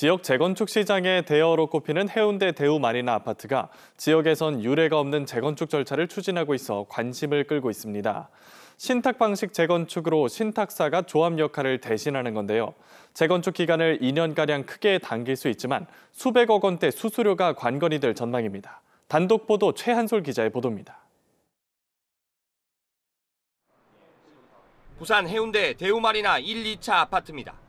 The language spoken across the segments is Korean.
지역 재건축 시장의 대여로 꼽히는 해운대 대우 마리나 아파트가 지역에선 유례가 없는 재건축 절차를 추진하고 있어 관심을 끌고 있습니다. 신탁 방식 재건축으로 신탁사가 조합 역할을 대신하는 건데요. 재건축 기간을 2년가량 크게 당길 수 있지만 수백억 원대 수수료가 관건이 될 전망입니다. 단독 보도 최한솔 기자의 보도입니다. 부산 해운대 대우마리나 1, 2차 아파트입니다.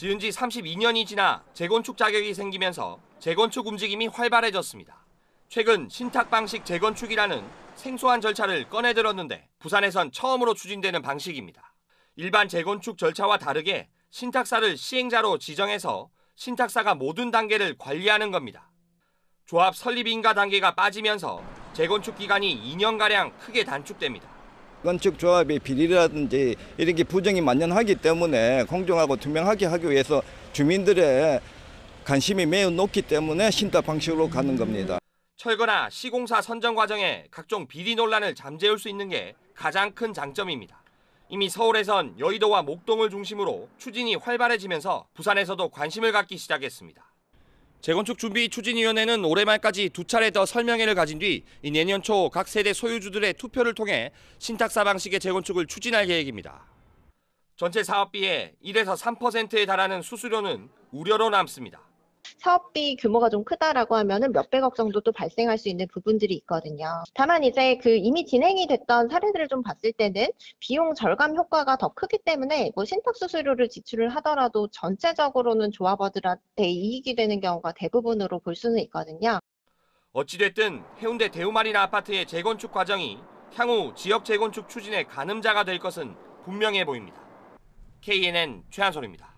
지은 지 32년이 지나 재건축 자격이 생기면서 재건축 움직임이 활발해졌습니다. 최근 신탁 방식 재건축이라는 생소한 절차를 꺼내들었는데 부산에선 처음으로 추진되는 방식입니다. 일반 재건축 절차와 다르게 신탁사를 시행자로 지정해서 신탁사가 모든 단계를 관리하는 겁니다. 조합 설립 인가 단계가 빠지면서 재건축 기간이 2년가량 크게 단축됩니다. 건축조합의 비리라든지 이런 게 부정이 만연하기 때문에 공정하고 투명하게 하기 위해서 주민들의 관심이 매우 높기 때문에 신탁 방식으로 가는 겁니다. 철거나 시공사 선정 과정에 각종 비리 논란을 잠재울 수 있는 게 가장 큰 장점입니다. 이미 서울에선 여의도와 목동을 중심으로 추진이 활발해지면서 부산에서도 관심을 갖기 시작했습니다. 재건축 준비 추진위원회는 올해 말까지 두 차례 더 설명회를 가진 뒤 내년 초 각 세대 소유주들의 투표를 통해 신탁사 방식의 재건축을 추진할 계획입니다. 전체 사업비의 1에서 3%에 달하는 수수료는 우려로 남습니다. 사업비 규모가 좀 크다라고 하면은 몇백억 정도 도 발생할 수 있는 부분들이 있거든요. 다만 이제 그 이미 진행이 됐던 사례들을 좀 봤을 때는 비용 절감 효과가 더 크기 때문에 뭐 신탁 수수료를 지출을 하더라도 전체적으로는 조합원들한테 이익이 되는 경우가 대부분으로 볼 수는 있거든요. 어찌됐든 해운대 대우마리나 아파트의 재건축 과정이 향후 지역 재건축 추진의 가늠자가 될 것은 분명해 보입니다. KNN 최한솔입니다.